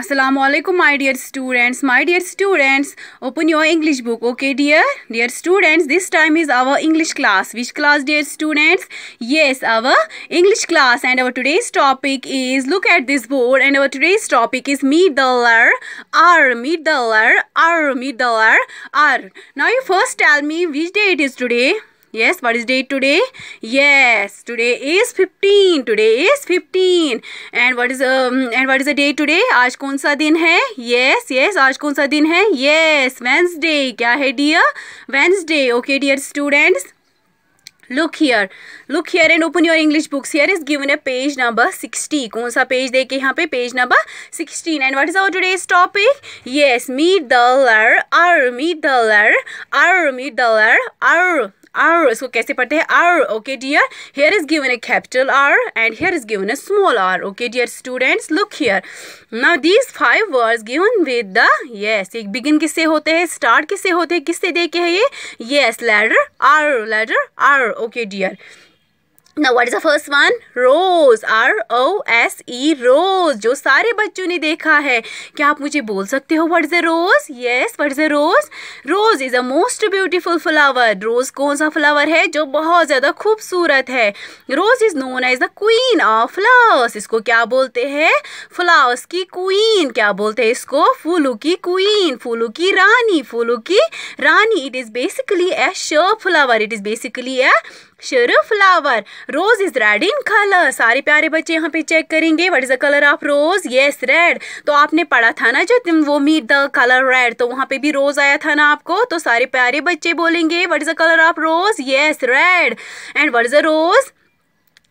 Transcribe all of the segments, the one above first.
Assalamualaikum my dear students my dear students open your english book okay dear dear students this time is our english class which class dear students yes our english class and our today's topic is look at this board and our today's topic is meet the r meet the r r now you first tell me which day it is today yes what is date today yes today is 15 today is 15 and what is um, and what is the date today aaj kaun sa din hai yes yes aaj kaun sa din hai yes wednesday kya hai dear wednesday okay dear students look here look here and open your english books here is given a page number 60 कौन सा page दे के यहाँ पे page number 16 and what is our today's topic yes meet the learner meet the learner meet the learner R इसको कैसे पढ़ते हैं R okay dear here is given a capital R and here is given a small R okay dear students look here now these five words given with the yes एक begin किससे होते हैं start किससे होते हैं किससे देखे हैं ये yes ladder R ladder R okay dear Now what is the first one? Rose. R O S E. Rose. जो सारे बच्चों ने देखा है क्या आप मुझे बोल सकते हो what is a rose? Yes. What is a rose? Rose is a most beautiful flower rose कौन सा फ्लावर है जो बहुत ज़्यादा खूबसूरत है rose is known as the queen of flowers इसको क्या बोलते हैं फ्लावर्स की क्वीन क्या बोलते हैं इसको फूलों की क्वीन फूलों की रानी फूलों की रानी it is basically a shrub flower it is basically a अक्षर flower rose is red in colour सारे प्यारे बच्चे यहाँ पे चेक करेंगे what is the colour of rose yes red तो आपने पढ़ा था ना जो तुम वो मीट द कलर रेड तो वहाँ पे भी रोज आया था ना आपको तो सारे प्यारे बच्चे बोलेंगे what is the colour of rose yes red and what is the rose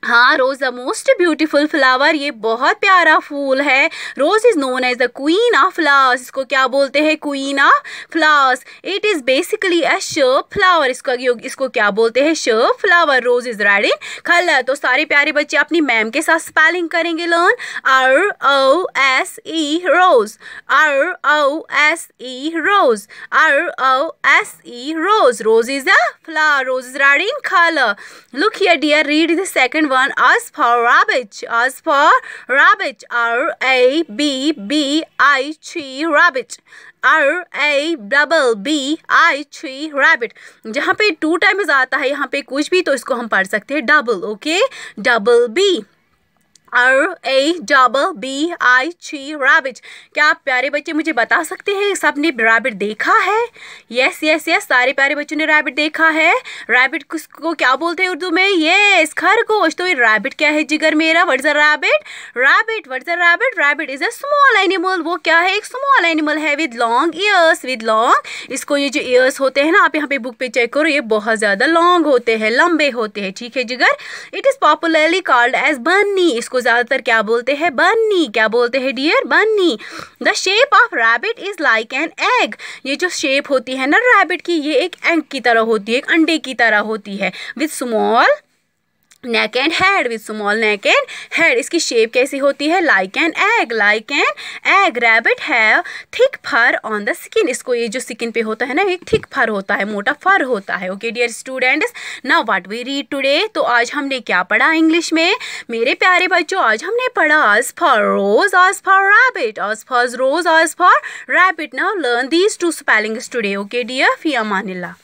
हाँ rose the most beautiful flower ये बहुत प्यारा फूल है rose is known as the queen of flowers इसको क्या बोलते हैं queen of flowers it is basically a shrub flower इसको इसको क्या बोलते हैं shrub flower rose is red in colour तो सारे प्यारे बच्चे अपनी मैम के साथ स्पेलिंग करेंगे learn R O S E rose R O S E rose R O S E rose rose is a flower rose is red in colour look here dear read the second one as for rabbit, as for rabbit, R A B B I T rabbit. R A double B I T rabbit जहाँ पे two times आता है यहाँ पे कुछ भी तो इसको हम पढ़ सकते हैं double okay double B R A double B I T rabbit क्या आप प्यारे बच्चे मुझे बता सकते हैं सबने रैबिट देखा है यस यस यस सारे प्यारे बच्चों ने रैबिट देखा है रैबिट को क्या बोलते हैं उर्दू में ये yes, खरगोश तो ये रैबिट क्या है जिगर मेरा what a rabbit rabbit what a rabbit rabbit is a small animal वो क्या है एक स्मॉल एनिमल है with long ears with long इसको ये जो ईयर्स होते हैं ना आप यहाँ पे बुक पे चेक करो ये बहुत ज़्यादा लॉन्ग होते हैं लंबे होते हैं ठीक है जिगर it is popularly called as bunny इसको ज़्यादातर क्या बोलते हैं बन्नी क्या बोलते हैं dear bunny the shape of rabbit is like an egg ये जो शेप होती है ना रैबिट की ये एक एग की तरह होती है एक अंडे की तरह होती है with small neck and head with small neck and head इसकी शेप कैसी होती है like an egg like an egg rabbit है thick fur on the skin इसको ये जो स्किन पे होता है ना एक थिक फर होता है मोटा फर होता है okay dear students now what we read today तो आज हमने क्या पढ़ा इंग्लिश में मेरे प्यारे बच्चों आज हमने पढ़ा आज फॉर रोज आज फॉर रैबिट आज फॉर रोज आज for rabbit now learn these two spellings today okay dear फिया मानिला